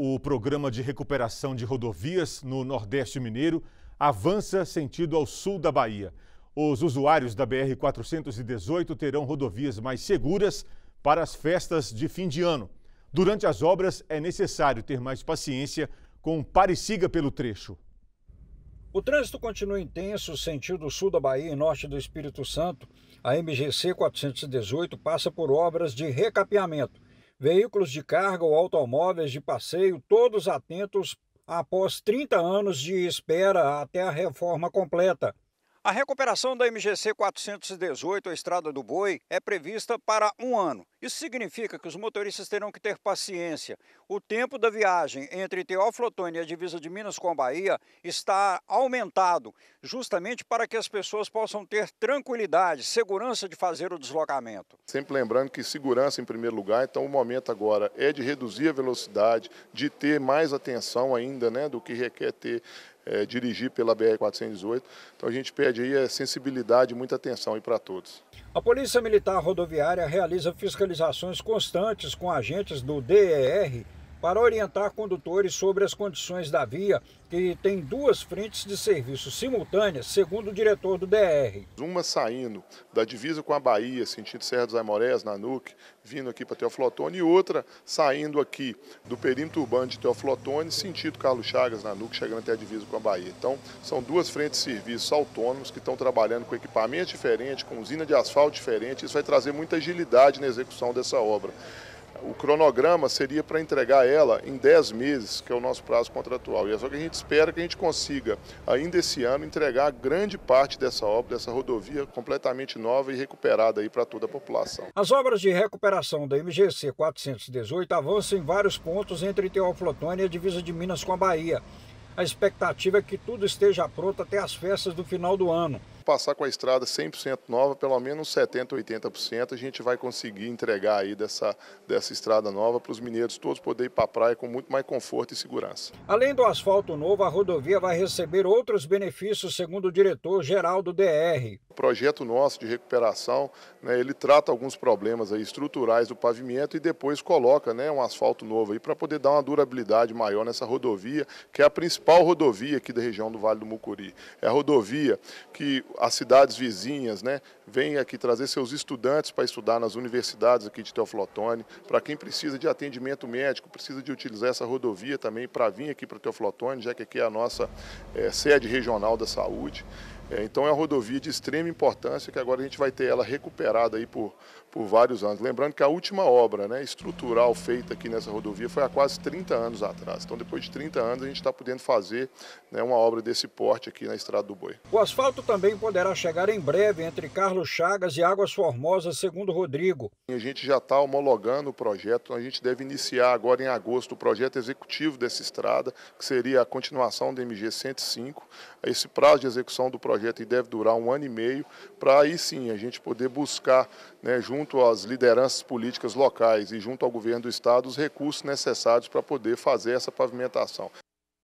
O programa de recuperação de rodovias no Nordeste Mineiro avança sentido ao sul da Bahia. Os usuários da BR-418 terão rodovias mais seguras para as festas de fim de ano. Durante as obras, é necessário ter mais paciência com parecida pelo trecho. O trânsito continua intenso sentido sul da Bahia e norte do Espírito Santo. A MGC 418 passa por obras de recapeamento veículos de carga ou automóveis de passeio, todos atentos após 30 anos de espera até a reforma completa. A recuperação da MGC 418, a Estrada do Boi, é prevista para um ano. Isso significa que os motoristas terão que ter paciência. O tempo da viagem entre Teófilo Otoni e a divisa de Minas com a Bahia está aumentado, justamente para que as pessoas possam ter tranquilidade, segurança de fazer o deslocamento. Sempre lembrando que segurança em primeiro lugar, então o momento agora é de reduzir a velocidade, de ter mais atenção ainda, né, do que requer ter é, dirigir pela BR-418. Então a gente pede aí a é, sensibilidade, muita atenção aí para todos. A Polícia Militar Rodoviária realiza fiscalizações constantes com agentes do DER para orientar condutores sobre as condições da via, que tem duas frentes de serviço simultâneas, segundo o diretor do DR. Uma saindo da divisa com a Bahia, sentido Serra dos Aimorés, na NUC, vindo aqui para Teoflotone, e outra saindo aqui do perímetro urbano de Teoflotone, sentido Carlos Chagas, na NUC, chegando até a divisa com a Bahia. Então, são duas frentes de serviço autônomos que estão trabalhando com equipamento diferente, com usina de asfalto diferente, isso vai trazer muita agilidade na execução dessa obra o cronograma seria para entregar ela em 10 meses, que é o nosso prazo contratual. E é só que a gente espera que a gente consiga, ainda esse ano, entregar grande parte dessa obra, dessa rodovia completamente nova e recuperada aí para toda a população. As obras de recuperação da MGC 418 avançam em vários pontos entre Teoflotone e a divisa de Minas com a Bahia. A expectativa é que tudo esteja pronto até as festas do final do ano passar com a estrada 100% nova, pelo menos 70%, 80%, a gente vai conseguir entregar aí dessa, dessa estrada nova para os mineiros todos poderem ir para a praia com muito mais conforto e segurança. Além do asfalto novo, a rodovia vai receber outros benefícios, segundo o diretor-geral do DR. O projeto nosso de recuperação, né, ele trata alguns problemas aí estruturais do pavimento e depois coloca né, um asfalto novo aí para poder dar uma durabilidade maior nessa rodovia, que é a principal rodovia aqui da região do Vale do Mucuri. É a rodovia que as cidades vizinhas, né, Vem aqui trazer seus estudantes para estudar nas universidades aqui de Teoflotone, para quem precisa de atendimento médico, precisa de utilizar essa rodovia também para vir aqui para Teoflotone, já que aqui é a nossa é, sede regional da saúde. É, então é uma rodovia de extrema importância que agora a gente vai ter ela recuperada aí por, por vários anos. Lembrando que a última obra né, estrutural feita aqui nessa rodovia foi há quase 30 anos atrás. Então depois de 30 anos a gente está podendo fazer né, uma obra desse porte aqui na Estrada do Boi. O asfalto também poderá chegar em breve entre Carlos Chagas e Águas Formosas, segundo Rodrigo. A gente já está homologando o projeto, a gente deve iniciar agora em agosto o projeto executivo dessa estrada, que seria a continuação do MG 105. Esse prazo de execução do projeto projeto deve durar um ano e meio, para aí sim a gente poder buscar, né, junto às lideranças políticas locais e junto ao governo do Estado, os recursos necessários para poder fazer essa pavimentação.